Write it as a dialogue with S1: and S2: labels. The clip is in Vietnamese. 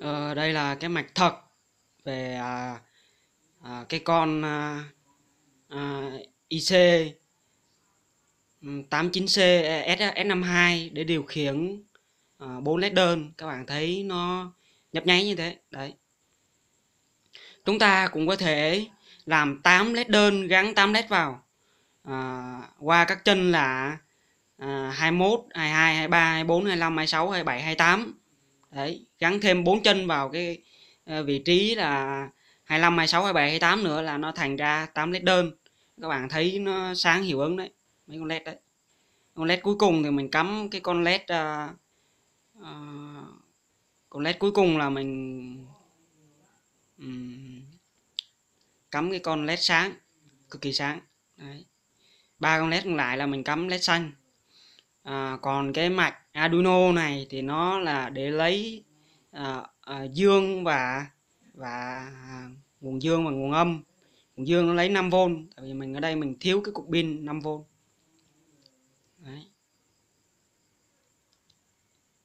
S1: à, đây là cái mạch thật về à, à, cái con à, à, IC 89C S52 để điều khiển à, 4 led đơn các bạn thấy nó nhấp nháy như thế đấy chúng ta cũng có thể làm 8 led đơn gắn 8 led vào à, qua các chân là à, 21, 22, 23, 24, 25, 26, 27, 28 đấy gắn thêm bốn chân vào cái ờ, vị trí là 25 26 27 28 nữa là nó thành ra 8 led đơn các bạn thấy nó sáng hiệu ứng đấy mấy con led đấy con led cuối cùng thì mình cắm cái con led uh, uh, con led cuối cùng là mình um, cắm cái con led sáng cực kỳ sáng đấy ba con led còn lại là mình cắm led xanh à, còn cái mạch Arduino này thì nó là để lấy à, à, dương và và à, nguồn dương và nguồn âm nguồn dương nó lấy 5V tại vì mình ở đây mình thiếu cái cục pin 5V
S2: Đấy.